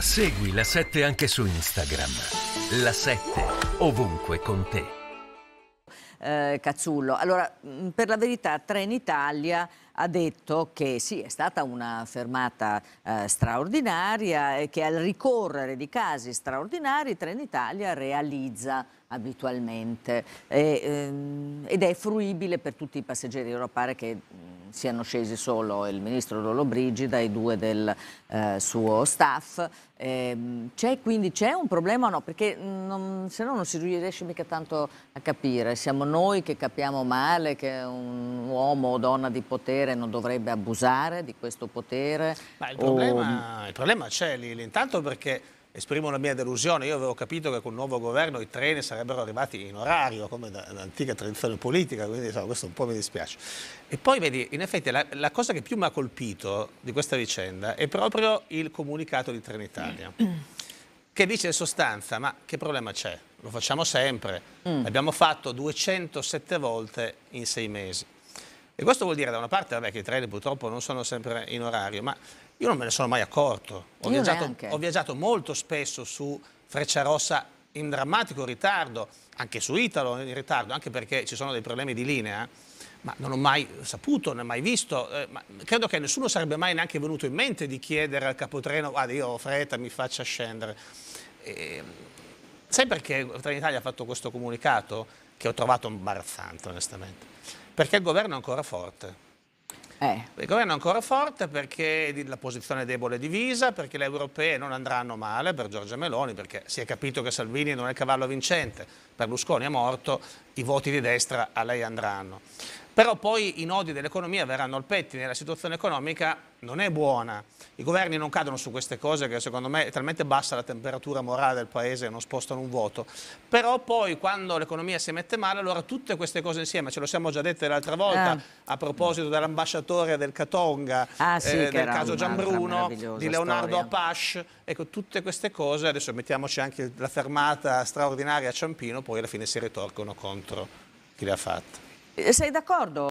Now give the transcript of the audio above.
Segui la 7 anche su Instagram. La 7 ovunque con te. Eh, Cazzullo, allora mm, per la verità Trenitalia ha detto che sì, è stata una fermata eh, straordinaria e che al ricorrere di casi straordinari Trenitalia realizza abitualmente e, ehm, ed è fruibile per tutti i passeggeri. Ora pare che mm, siano scesi solo il ministro Lollobrigida e due del eh, suo staff. Ehm, c'è quindi c'è un problema o no? Perché mm, non, se no non si riesce mica tanto a capire. Siamo noi che capiamo male che un uomo o donna di potere non dovrebbe abusare di questo potere? Ma il problema, il problema c'è lì, intanto perché esprimo la mia delusione. Io avevo capito che con il nuovo governo i treni sarebbero arrivati in orario, come l'antica tradizione politica, quindi insomma, questo un po' mi dispiace. E poi vedi, in effetti la, la cosa che più mi ha colpito di questa vicenda è proprio il comunicato di Trenitalia. Mm. Che dice in sostanza, ma che problema c'è? Lo facciamo sempre, mm. l'abbiamo fatto 207 volte in sei mesi. E questo vuol dire da una parte vabbè, che i treni purtroppo non sono sempre in orario, ma io non me ne sono mai accorto. Ho, viaggiato, ho viaggiato molto spesso su Freccia Rossa in drammatico ritardo, anche su Italo in ritardo, anche perché ci sono dei problemi di linea ma non ho mai saputo, non ho mai visto, eh, ma credo che nessuno sarebbe mai neanche venuto in mente di chiedere al capotreno, guarda io ho fretta, mi faccia scendere. E, ehm, sai perché Trenitalia ha fatto questo comunicato? che ho trovato imbarazzante onestamente, perché il governo è ancora forte. Eh. Il governo è ancora forte perché la posizione debole è divisa, perché le europee non andranno male per Giorgia Meloni, perché si è capito che Salvini non è il cavallo vincente, Berlusconi è morto, i voti di destra a lei andranno. Però poi i nodi dell'economia verranno al pettine, la situazione economica non è buona. I governi non cadono su queste cose che secondo me è talmente bassa la temperatura morale del paese e non spostano un voto. Però poi quando l'economia si mette male, allora tutte queste cose insieme, ce lo siamo già dette l'altra volta, ah. a proposito dell'ambasciatore del Catonga, ah, sì, eh, del caso Gianbruno, di Leonardo storia. Apache, ecco tutte queste cose, adesso mettiamoci anche la fermata straordinaria a Ciampino, poi alla fine si ritorcono contro chi le ha fatte. Sei d'accordo?